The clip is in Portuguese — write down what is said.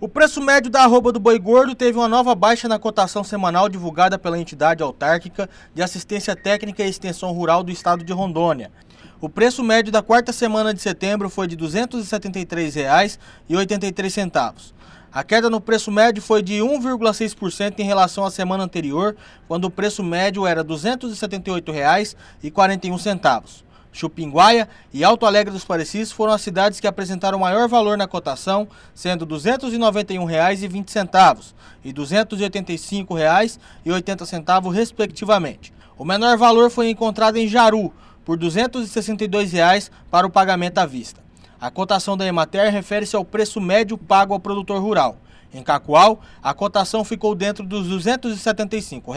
O preço médio da arroba do boi gordo teve uma nova baixa na cotação semanal divulgada pela entidade autárquica de assistência técnica e extensão rural do estado de Rondônia. O preço médio da quarta semana de setembro foi de R$ 273,83. A queda no preço médio foi de 1,6% em relação à semana anterior, quando o preço médio era R$ 278,41. Chupinguaia e Alto Alegre dos Parecis foram as cidades que apresentaram maior valor na cotação, sendo R$ 291,20 e R$ 285,80, respectivamente. O menor valor foi encontrado em Jaru, por R$ 262,00 para o pagamento à vista. A cotação da Emater refere-se ao preço médio pago ao produtor rural. Em Cacoal, a cotação ficou dentro dos R$ 275.